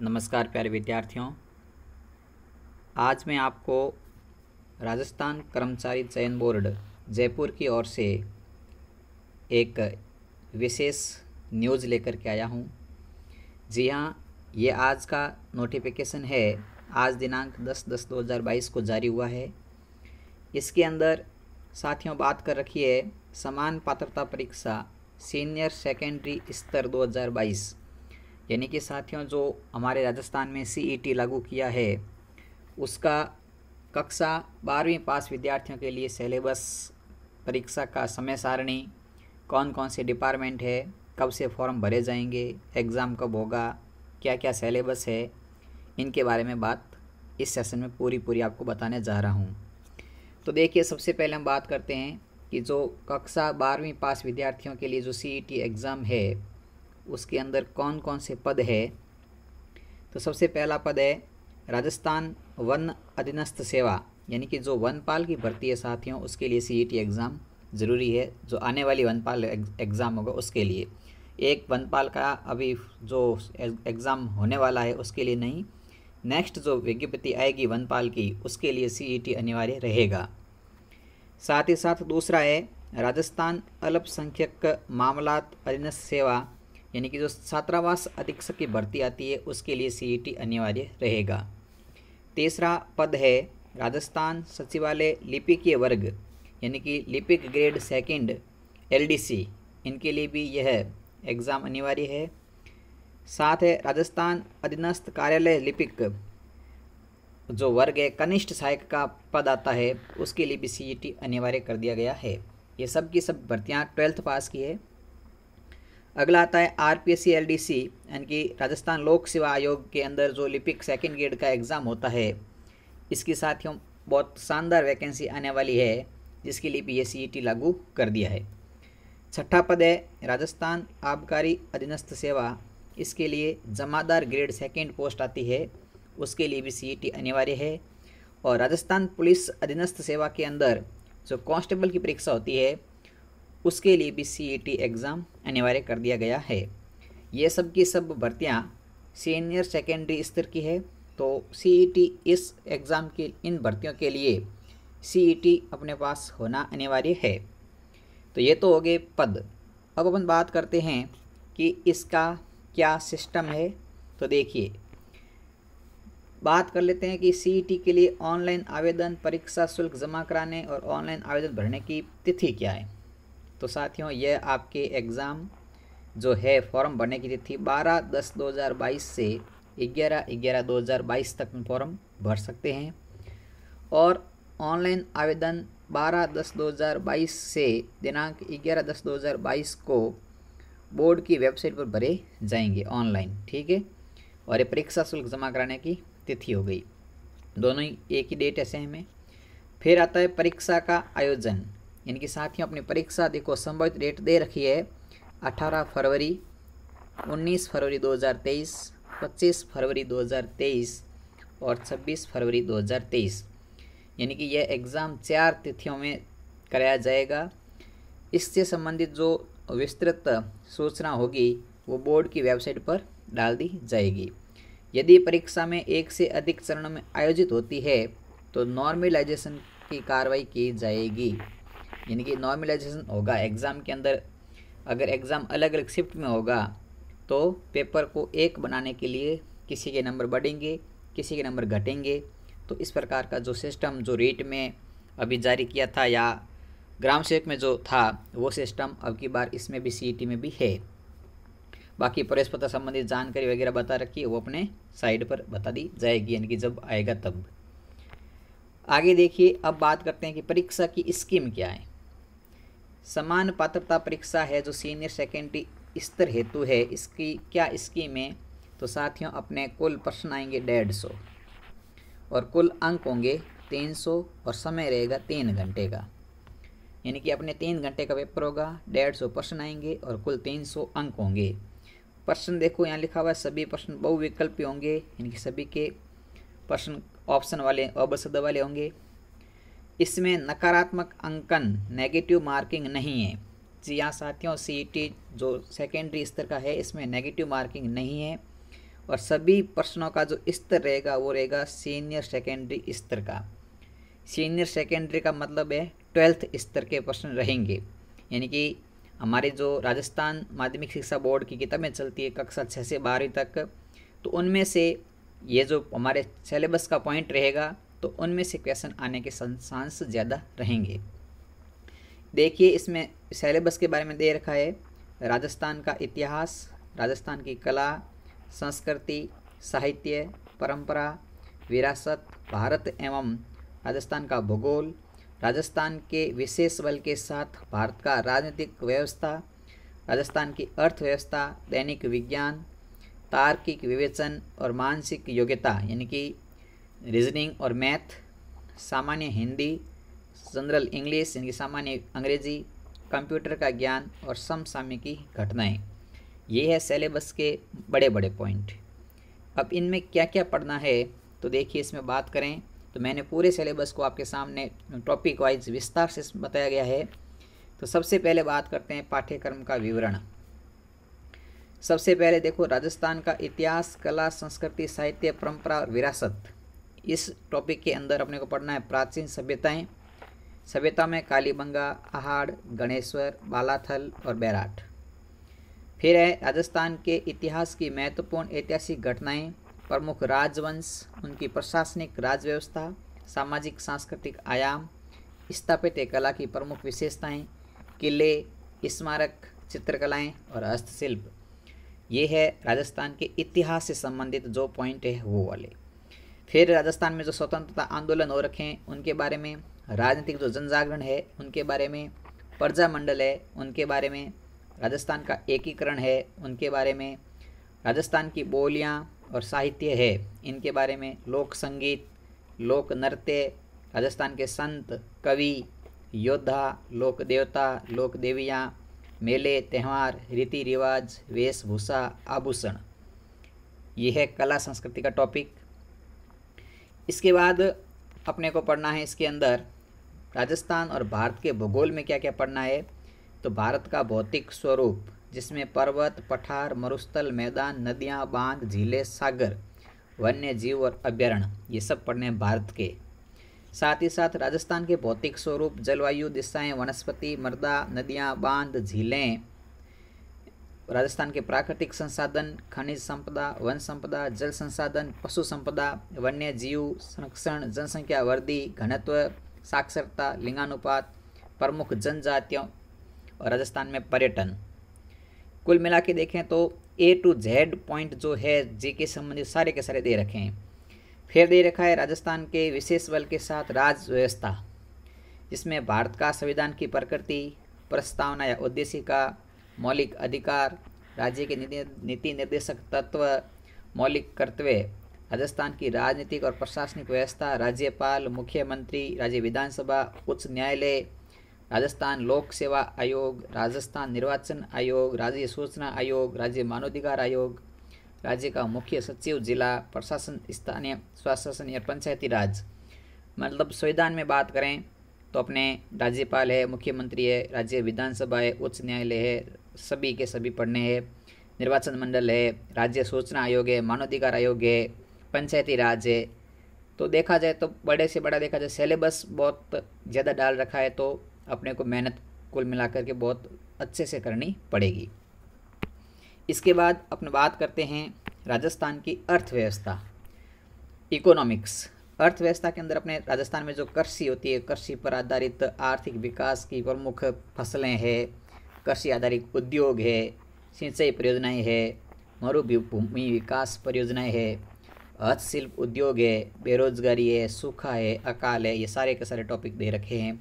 नमस्कार प्यारे विद्यार्थियों आज मैं आपको राजस्थान कर्मचारी चयन बोर्ड जयपुर की ओर से एक विशेष न्यूज़ लेकर के आया हूँ जी हाँ ये आज का नोटिफिकेशन है आज दिनांक 10 दस 2022 को जारी हुआ है इसके अंदर साथियों बात कर रखी है समान पात्रता परीक्षा सीनियर सेकेंडरी स्तर 2022 यानी कि साथियों जो हमारे राजस्थान में सी e लागू किया है उसका कक्षा बारहवीं पास विद्यार्थियों के लिए सिलेबस परीक्षा का समय सारणी कौन कौन से डिपार्टमेंट है कब से फॉर्म भरे जाएंगे एग्ज़ाम कब होगा क्या क्या सिलेबस है इनके बारे में बात इस सेशन में पूरी पूरी आपको बताने जा रहा हूँ तो देखिए सबसे पहले हम बात करते हैं कि जो कक्षा बारहवीं पास विद्यार्थियों के लिए जो सी एग्ज़ाम e है उसके अंदर कौन कौन से पद है तो सबसे पहला पद है राजस्थान वन अधीनस्थ सेवा यानी कि जो वनपाल की भर्ती है साथियों उसके लिए सीईटी एग्ज़ाम e ज़रूरी है जो आने वाली वनपाल एग्ज़ाम होगा उसके लिए एक वनपाल का अभी जो एग्ज़ाम होने वाला है उसके लिए नहीं नेक्स्ट जो विज्ञप्ति आएगी वनपाल की उसके लिए सीईटी e अनिवार्य रहेगा साथ ही साथ दूसरा है राजस्थान अल्पसंख्यक मामलात अधीनस्थ सेवा यानी कि जो छात्रावास अधीक्षक की भर्ती आती है उसके लिए सी e अनिवार्य रहेगा तीसरा पद है राजस्थान सचिवालय लिपिकीय वर्ग यानी कि लिपिक ग्रेड सेकंड एलडीसी इनके लिए भी यह एग्ज़ाम अनिवार्य है साथ है राजस्थान अधीनस्थ कार्यालय लिपिक जो वर्ग है कनिष्ठ सहायक का पद आता है उसके लिए भी सी e अनिवार्य कर दिया गया है ये सब की सब भर्तियाँ ट्वेल्थ पास की है अगला आता है आर पी एस सी यानी कि राजस्थान लोक सेवा आयोग के अंदर जो लिपिक सेकेंड ग्रेड का एग्ज़ाम होता है इसके साथ ही बहुत शानदार वैकेंसी आने वाली है जिसके लिए पी एस e लागू कर दिया है छठा पद है राजस्थान आबकारी अधीनस्थ सेवा इसके लिए जमादार ग्रेड सेकेंड पोस्ट आती है उसके लिए भी सी e अनिवार्य है और राजस्थान पुलिस अधीनस्थ सेवा के अंदर जो कांस्टेबल की परीक्षा होती है उसके लिए भी सी एग्ज़ाम e अनिवार्य कर दिया गया है ये सब की सब भर्तियाँ सीनियर सेकेंडरी स्तर की है तो सी e इस एग्ज़ाम की इन भर्तियों के लिए सी e अपने पास होना अनिवार्य है तो ये तो हो गए पद अब अपन बात करते हैं कि इसका क्या सिस्टम है तो देखिए बात कर लेते हैं कि सी के लिए ऑनलाइन आवेदन परीक्षा शुल्क जमा कराने और ऑनलाइन आवेदन भरने की तिथि क्या है तो साथियों यह आपके एग्ज़ाम जो है फॉर्म भरने की तिथि 12 दस 2022 से 11 11 2022 तक फॉर्म भर सकते हैं और ऑनलाइन आवेदन 12 दस 2022 से दिनांक 11 दस 2022 को बोर्ड की वेबसाइट पर भरे जाएंगे ऑनलाइन ठीक है और ये परीक्षा शुल्क जमा कराने की तिथि हो गई दोनों ही एक ही डेट है हैं है फिर आता है परीक्षा का आयोजन यानी कि साथियों अपनी परीक्षा देखो संभावित डेट दे रखी है अठारह फरवरी 19 फरवरी 2023, 25 फरवरी 2023 और 26 फरवरी 2023 यानी कि यह एग्ज़ाम चार तिथियों में कराया जाएगा इससे संबंधित जो विस्तृत सूचना होगी वो बोर्ड की वेबसाइट पर डाल दी जाएगी यदि परीक्षा में एक से अधिक चरण में आयोजित होती है तो नॉर्मलाइजेशन की कार्रवाई की जाएगी यानी कि नॉर्मलाइजेशन होगा एग्ज़ाम के अंदर अगर एग्ज़ाम अलग अलग शिफ्ट में होगा तो पेपर को एक बनाने के लिए किसी के नंबर बढ़ेंगे किसी के नंबर घटेंगे तो इस प्रकार का जो सिस्टम जो रेट में अभी जारी किया था या ग्राम सेवक में जो था वो सिस्टम अब की बार इसमें भी सी e में भी है बाकी प्रवेश पत्र संबंधित जानकारी वगैरह बता रखी है वो अपने साइड पर बता दी जाएगी यानी कि जब आएगा तब आगे देखिए अब बात करते हैं कि परीक्षा की स्कीम क्या है समान पात्रता परीक्षा है जो सीनियर सेकेंडरी स्तर हेतु है इसकी क्या स्कीम है तो साथियों अपने कुल प्रश्न आएंगे डेढ़ सौ और कुल अंक होंगे तीन सौ और समय रहेगा तीन घंटे का यानी कि अपने तीन घंटे का पेपर होगा डेढ़ सौ प्रश्न आएंगे और कुल तीन सौ अंक होंगे प्रश्न देखो यहाँ लिखा हुआ है सभी प्रश्न बहुविकल्पी होंगे यानी कि सभी के प्रश्न ऑप्शन वाले अवशब्द वाले होंगे इसमें नकारात्मक अंकन नेगेटिव मार्किंग नहीं है जी हाँ साथियों सी e जो सेकेंडरी स्तर का है इसमें नेगेटिव मार्किंग नहीं है और सभी प्रश्नों का जो स्तर रहेगा वो रहेगा सीनियर सेकेंडरी स्तर का सीनियर सेकेंडरी का मतलब है ट्वेल्थ स्तर के प्रश्न रहेंगे यानी कि हमारे जो राजस्थान माध्यमिक शिक्षा बोर्ड की किताबें चलती है कक्षा छः से बारहवीं तक तो उनमें से ये जो हमारे सेलेबस का पॉइंट रहेगा तो उनमें से क्वेश्चन आने के चांस ज़्यादा रहेंगे देखिए इसमें सेलेबस के बारे में दे रखा है राजस्थान का इतिहास राजस्थान की कला संस्कृति साहित्य परंपरा विरासत भारत एवं राजस्थान का भूगोल राजस्थान के विशेष बल के साथ भारत का राजनीतिक व्यवस्था राजस्थान की अर्थव्यवस्था दैनिक विज्ञान तार्किक विवेचन और मानसिक योग्यता यानी कि रीजनिंग और मैथ सामान्य हिंदी जनरल इंग्लिश यानी सामान्य अंग्रेजी कंप्यूटर का ज्ञान और समसामय की घटनाएं ये है सिलेबस के बड़े बड़े पॉइंट अब इनमें क्या क्या पढ़ना है तो देखिए इसमें बात करें तो मैंने पूरे सिलेबस को आपके सामने टॉपिक वाइज विस्तार से बताया गया है तो सबसे पहले बात करते हैं पाठ्यक्रम का विवरण सबसे पहले देखो राजस्थान का इतिहास कला संस्कृति साहित्य परंपरा और विरासत इस टॉपिक के अंदर अपने को पढ़ना है प्राचीन सभ्यताएं सभ्यता में कालीबंगा आहाड़ गणेश्वर बालाथल और बैराट फिर है राजस्थान के इतिहास की महत्वपूर्ण ऐतिहासिक घटनाएं प्रमुख राजवंश उनकी प्रशासनिक राजव्यवस्था सामाजिक सांस्कृतिक आयाम स्थापित कला की प्रमुख विशेषताएं किले स्मारक चित्रकलाएं और हस्तशिल्प ये है राजस्थान के इतिहास से संबंधित जो पॉइंट है वो वाले फिर राजस्थान में जो स्वतंत्रता आंदोलन हो रखे हैं उनके बारे में राजनीतिक जो जनजागरण है उनके बारे में प्रजा मंडल है उनके बारे में राजस्थान का एकीकरण है उनके बारे में राजस्थान की बोलियाँ और साहित्य है इनके बारे में लोक संगीत लोक नृत्य राजस्थान के संत कवि योद्धा लोक देवता लोक देवियाँ मेले त्यौहार रीति रिवाज वेशभूषा आभूषण यह है कला संस्कृति का टॉपिक इसके बाद अपने को पढ़ना है इसके अंदर राजस्थान और भारत के भूगोल में क्या क्या पढ़ना है तो भारत का भौतिक स्वरूप जिसमें पर्वत पठार मरुस्थल मैदान नदियाँ बांध झीले सागर वन्य जीव और अभ्यारण्य ये सब पढ़ने हैं भारत के साथ ही साथ राजस्थान के भौतिक स्वरूप जलवायु दिशाएं वनस्पति मृदा नदियाँ बांध झीलें राजस्थान के प्राकृतिक संसाधन खनिज संपदा वन संपदा जल संसाधन पशु संपदा वन्य जीव संरक्षण जनसंख्या वृद्धि घनत्व साक्षरता लिंगानुपात प्रमुख जनजातियों और राजस्थान में पर्यटन कुल मिला के देखें तो ए टू जेड पॉइंट जो है जी के संबंधित सारे के सारे दे रखे हैं फिर दे रखा है राजस्थान के विशेष बल के साथ राज व्यवस्था जिसमें भारत का संविधान की प्रकृति प्रस्तावना या उद्देश्य का मौलिक अधिकार राज्य के नीति निर्देशक तत्व मौलिक कर्तव्य राजस्थान की राजनीतिक और प्रशासनिक व्यवस्था राज्यपाल मुख्यमंत्री राज्य विधानसभा उच्च न्यायालय राजस्थान लोक सेवा आयोग राजस्थान निर्वाचन आयोग राज्य सूचना आयोग राज्य मानवाधिकार आयोग राज्य का मुख्य सचिव जिला प्रशासन स्थानीय स्वशासन या पंचायती राज मतलब संविधान में बात करें तो अपने राज्यपाल है मुख्यमंत्री है राज्य विधानसभा है उच्च न्यायालय है सभी के सभी पढ़ने हैं निर्वाचन मंडल है राज्य सूचना आयोग है मानवाधिकार आयोग है पंचायती राज है तो देखा जाए तो बड़े से बड़ा देखा जाए सिलेबस बहुत ज़्यादा डाल रखा है तो अपने को मेहनत कुल मिलाकर के बहुत अच्छे से करनी पड़ेगी इसके बाद अपन बात करते हैं राजस्थान की अर्थव्यवस्था इकोनॉमिक्स अर्थव्यवस्था के अंदर अपने राजस्थान में जो कृषि होती है कृषि पर आधारित आर्थिक विकास की प्रमुख फसलें हैं कृषि आधारित उद्योग है सिंचाई परियोजनाएं है मरुभूमि विकास परियोजनाएं है हस्तशिल्प उद्योग है बेरोजगारी है सूखा है अकाल है ये सारे के सारे टॉपिक दे रखे हैं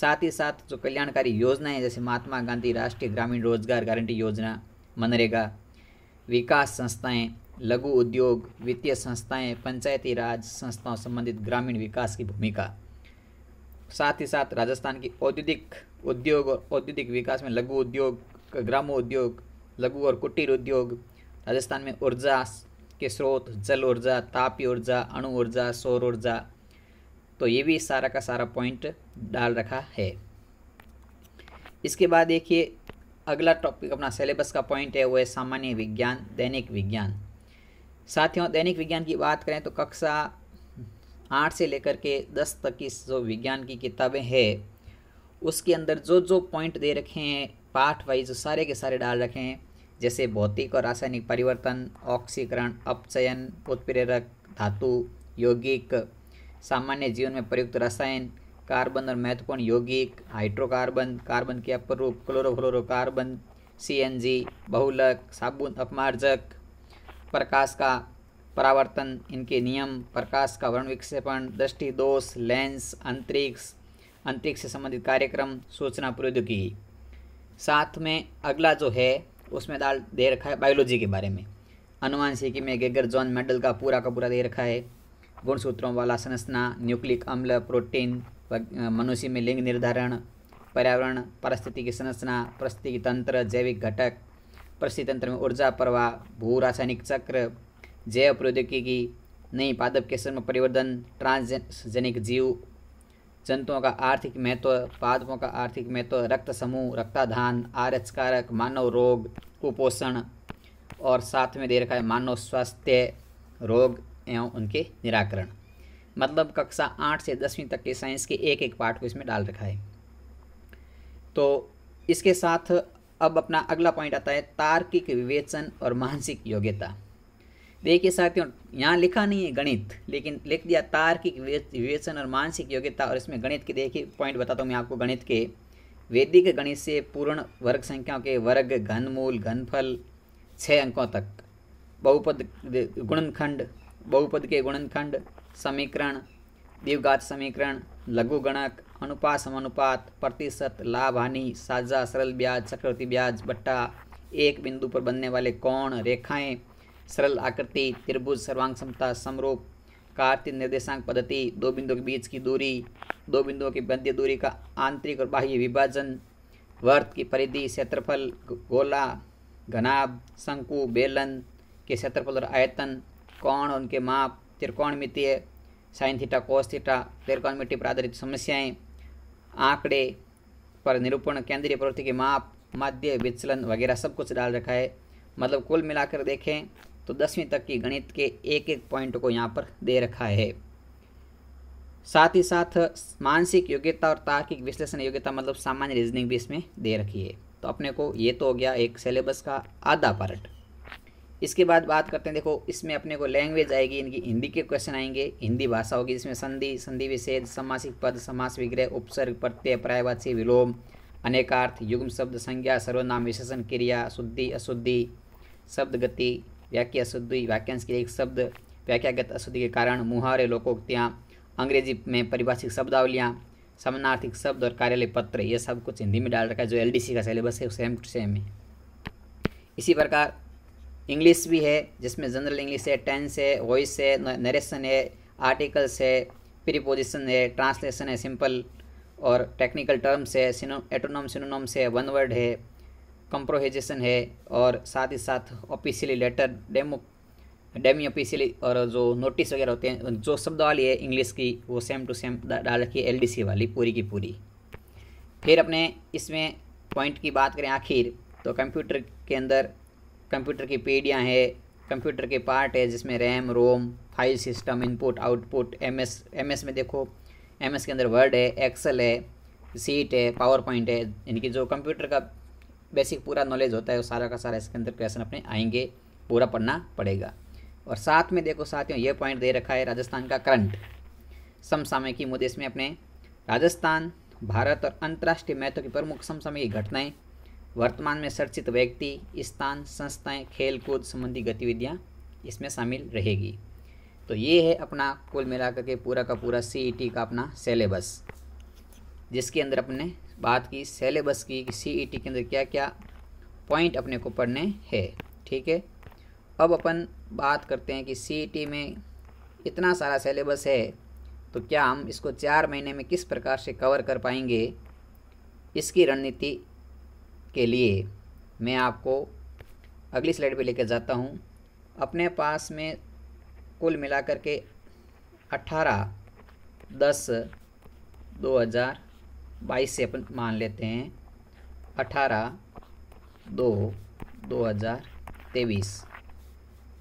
साथ ही साथ जो कल्याणकारी योजनाएं जैसे महात्मा गांधी राष्ट्रीय ग्रामीण रोजगार गारंटी योजना मनरेगा विकास संस्थाएं लघु उद्योग वित्तीय संस्थाएं पंचायती राज संस्थाओं संबंधित ग्रामीण विकास की भूमिका साथ ही साथ राजस्थान की औद्योगिक उद्योग और औद्योगिक विकास में लघु उद्योग उद्योग लघु और कुटीर उद्योग राजस्थान में ऊर्जा के स्रोत जल ऊर्जा तापी ऊर्जा अणु ऊर्जा सौर ऊर्जा तो ये भी सारा का सारा पॉइंट डाल रखा है इसके बाद देखिए अगला टॉपिक अपना सिलेबस का पॉइंट है वो है सामान्य विज्ञान दैनिक विज्ञान साथियों दैनिक विज्ञान की बात करें तो कक्षा आठ से लेकर के दस तक की जो विज्ञान की किताबें हैं उसके अंदर जो जो पॉइंट दे रखे हैं पार्ट वाइज सारे के सारे डाल रखे हैं जैसे भौतिक और रासायनिक परिवर्तन ऑक्सीकरण अपचयन उत्प्रेरक धातु यौगिक सामान्य जीवन में प्रयुक्त रसायन कार्बन और महत्वपूर्ण यौगिक हाइड्रोकार्बन कार्बन के अपरूप क्लोरोफ्लोरोकार्बन जी बहुलक साबुन अपमार्जक प्रकाश का परावर्तन इनके नियम प्रकाश का वर्ण विक्षेपण दृष्टि दोष लेंस अंतरिक्ष अंतरिक्ष से संबंधित कार्यक्रम सूचना प्रौद्योगिकी साथ में अगला जो है उसमें डाल दे रखा है बायोलॉजी के बारे में अनुवांशिकी में गेगर जॉन मेडल का पूरा का पूरा दे रखा है गुणसूत्रों वाला संरचना न्यूक्लिक अम्ल प्रोटीन मनुष्य में लिंग निर्धारण पर्यावरण परिस्थिति की संरचना परिस्थिति तंत्र जैविक घटक परिस्थिति तंत्र में ऊर्जा प्रवाह भू रासायनिक चक्र जैव प्रौद्योगिकी नई पादप के में परिवर्तन ट्रांसजेनिक जीव जंतुओं का आर्थिक महत्व पादपों का आर्थिक महत्व रक्त समूह रक्ताधान आरचकारक कारक मानव रोग कुपोषण और साथ में दे रखा है मानव स्वास्थ्य रोग एवं उनके निराकरण मतलब कक्षा आठ से दसवीं तक के साइंस के एक एक पार्ट को इसमें डाल रखा है तो इसके साथ अब अपना अगला पॉइंट आता है तार्किक विवेचन और मानसिक योग्यता देखिए साथियों यहाँ लिखा नहीं है गणित लेकिन लिख दिया तार्किक विवेचन और मानसिक योग्यता और इसमें गणित के देखिए पॉइंट बताता हूँ मैं आपको गणित के वैदिक गणित से पूर्ण वर्ग संख्याओं के वर्ग घनमूल घनफल छः अंकों तक बहुपद गुणनखंड बहुपद के गुणनखंड समीकरण द्विघात समीकरण लघु गणक अनुपात समानुपात प्रतिशत लाभ हानि साझा सरल ब्याज चक्रवर्ती ब्याज बट्टा एक बिंदु पर बनने वाले कोण रेखाएं सरल आकृति त्रिभुज सर्वांग समता समरूप कार्तिक निर्देशांक पद्धति दो बिंदुओं के बीच की दूरी दो बिंदुओं की मध्य दूरी का आंतरिक और बाह्य विभाजन वर्त की परिधि क्षेत्रफल गोला घनाभ शंकु बेलन के क्षेत्रफल और आयतन कौन उनके माप त्रिकोण मितीय साइन थीटा कोस थीटा त्रिकोण मिट्टी पर आधारित समस्याएं आंकड़े पर निरूपण केंद्रीय प्रवृत्ति के माप माध्य विचलन वगैरह सब कुछ डाल रखा है मतलब कुल मिलाकर देखें तो दसवीं तक की गणित के एक एक पॉइंट को यहाँ पर दे रखा है साथ ही साथ मानसिक योग्यता और तार्किक विश्लेषण योग्यता मतलब सामान्य रीजनिंग भी इसमें दे रखी है तो अपने को ये तो हो गया एक सिलेबस का आधा पार्ट इसके बाद बात करते हैं देखो इसमें अपने को लैंग्वेज आएगी इनकी हिंदी के क्वेश्चन आएंगे हिंदी भाषा होगी जिसमें संधि संधि विषेद समासिक पद समास विग्रह उपसर्ग प्रत्यय प्रायवाची विलोम अनेकार्थ युग्म शब्द संज्ञा सर्वनाम विशेषण क्रिया शुद्धि अशुद्धि शब्द गति વ્યાખ્યા શુદ્ધિ के ક્રિયા एक शब्द व्याख्यागत अशुद्धि के कारण मुहावरे लोगों अंग्रेजी में परिभाषिक शब्दावलियाँ समानार्थिक शब्द और कार्यालय पत्र ये सब कुछ हिंदी में डाल रखा है जो एलडीसी का सिलेबस है सेम टू सेम है इसी प्रकार इंग्लिश भी है जिसमें जनरल इंग्लिश है टेंस है वॉइस है नरेशन है आर्टिकल्स है प्रीपोजिशन है ट्रांसलेशन है सिंपल और टेक्निकल टर्म्स है एटोनम सिनोनॉम्स है वन वर्ड है कंप्रोहेजेशन है और साथ ही साथ officially letter demo demi officially और जो नोटिस वगैरह होते हैं जो शब्द वाली है इंग्लिश की वो सेम टू सेम डाल रखी है एल वाली पूरी की पूरी फिर अपने इसमें पॉइंट की बात करें आखिर तो कंप्यूटर के अंदर कंप्यूटर की पीडियाँ हैं कंप्यूटर के पार्ट है जिसमें RAM ROM file system input output MS MS में देखो एमएस के अंदर वर्ड है एक्सेल है सीट है पावर पॉइंट है इनकी जो कंप्यूटर का बेसिक पूरा नॉलेज होता है वो सारा का सारा इसके अंदर क्वेश्चन अपने आएंगे पूरा पढ़ना पड़ेगा और साथ में देखो साथियों ये पॉइंट दे रखा है राजस्थान का करंट समसामयिकी मुद्दे इसमें अपने राजस्थान भारत और अंतर्राष्ट्रीय महत्व की प्रमुख समसामयिक घटनाएं वर्तमान में चर्चित व्यक्ति स्थान संस्थाएं खेलकूद संबंधी गतिविधियां इसमें शामिल रहेगी तो ये है अपना कुल मिलाकर के पूरा का पूरा सी e का अपना सिलेबस जिसके अंदर अपने बात की सेलेबस की कि सी e के अंदर क्या क्या पॉइंट अपने को पढ़ने हैं ठीक है अब अपन बात करते हैं कि सी e में इतना सारा सेलेबस है तो क्या हम इसको चार महीने में किस प्रकार से कवर कर पाएंगे इसकी रणनीति के लिए मैं आपको अगली स्लाइड पे लेकर जाता हूँ अपने पास में कुल मिलाकर के अट्ठारह दस दो हज़ार बाईस से अपन मान लेते हैं अठारह दो दो हज़ार तेईस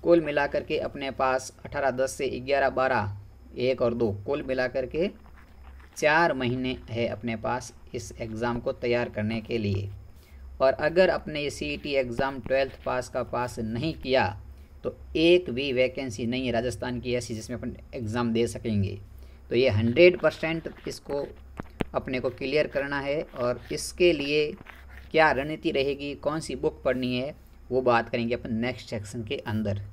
कुल मिलाकर के अपने पास अठारह दस से ग्यारह बारह एक और दो कुल मिलाकर के चार महीने है अपने पास इस एग्ज़ाम को तैयार करने के लिए और अगर अपने C T e exam twelfth pass का पास नहीं किया तो एक भी वैकेंसी नहीं है राजस्थान की ऐसी जिसमें अपन एग्ज़ाम दे सकेंगे तो ये हंड्रेड परसेंट इसको अपने को क्लियर करना है और इसके लिए क्या रणनीति रहेगी कौन सी बुक पढ़नी है वो बात करेंगे अपन नेक्स्ट सेक्शन के अंदर